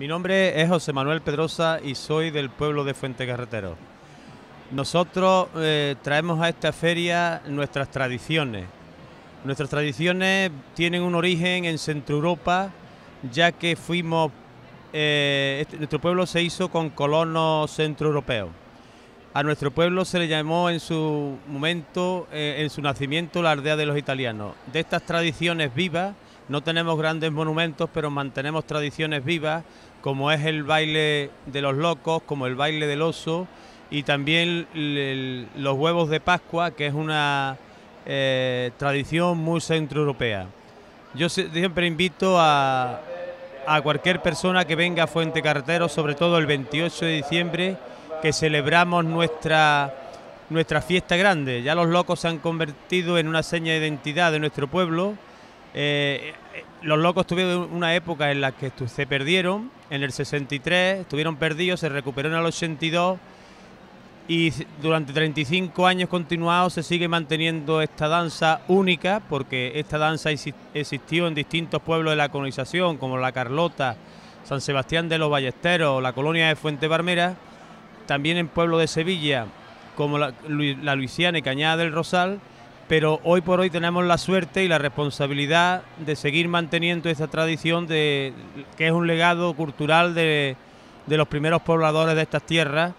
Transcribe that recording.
Mi nombre es José Manuel Pedrosa y soy del pueblo de Fuente Carretero. Nosotros eh, traemos a esta feria nuestras tradiciones. Nuestras tradiciones tienen un origen en Centro Europa, ya que fuimos, eh, este, nuestro pueblo se hizo con colonos centroeuropeos. A nuestro pueblo se le llamó en su momento, eh, en su nacimiento, la aldea de los italianos. De estas tradiciones vivas, no tenemos grandes monumentos, pero mantenemos tradiciones vivas, como es el baile de los locos, como el baile del oso y también los huevos de Pascua, que es una eh, tradición muy centroeuropea. Yo siempre invito a, cualquier persona que venga a Fuente Carretero, sobre todo el 28 de diciembre, que celebramos nuestra, nuestra fiesta grande. Ya los locos se han convertido en una seña de identidad de nuestro pueblo eh, eh, los locos tuvieron una época en la que se perdieron, en el 63 estuvieron perdidos, se recuperaron al 82 y durante 35 años continuados se sigue manteniendo esta danza única, porque esta danza existió en distintos pueblos de la colonización, como La Carlota, San Sebastián de los Ballesteros, la colonia de Fuente Barmera, también en pueblos de Sevilla, como la Luisiana y Cañada del Rosal, pero hoy por hoy tenemos la suerte y la responsabilidad de seguir manteniendo esa tradición de, que es un legado cultural de, de los primeros pobladores de estas tierras